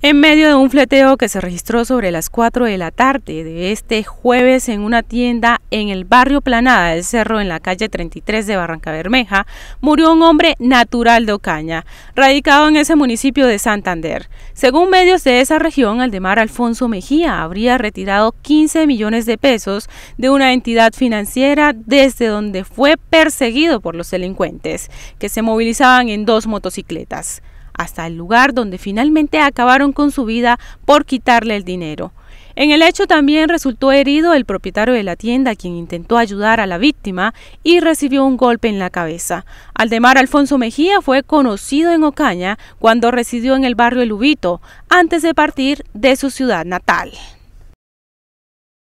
En medio de un fleteo que se registró sobre las 4 de la tarde de este jueves en una tienda en el barrio Planada del Cerro en la calle 33 de Barranca Bermeja, murió un hombre natural de Ocaña, radicado en ese municipio de Santander. Según medios de esa región, Aldemar Alfonso Mejía habría retirado 15 millones de pesos de una entidad financiera desde donde fue perseguido por los delincuentes, que se movilizaban en dos motocicletas hasta el lugar donde finalmente acabaron con su vida por quitarle el dinero. En el hecho también resultó herido el propietario de la tienda, quien intentó ayudar a la víctima y recibió un golpe en la cabeza. Aldemar Alfonso Mejía fue conocido en Ocaña cuando residió en el barrio El Ubito, antes de partir de su ciudad natal.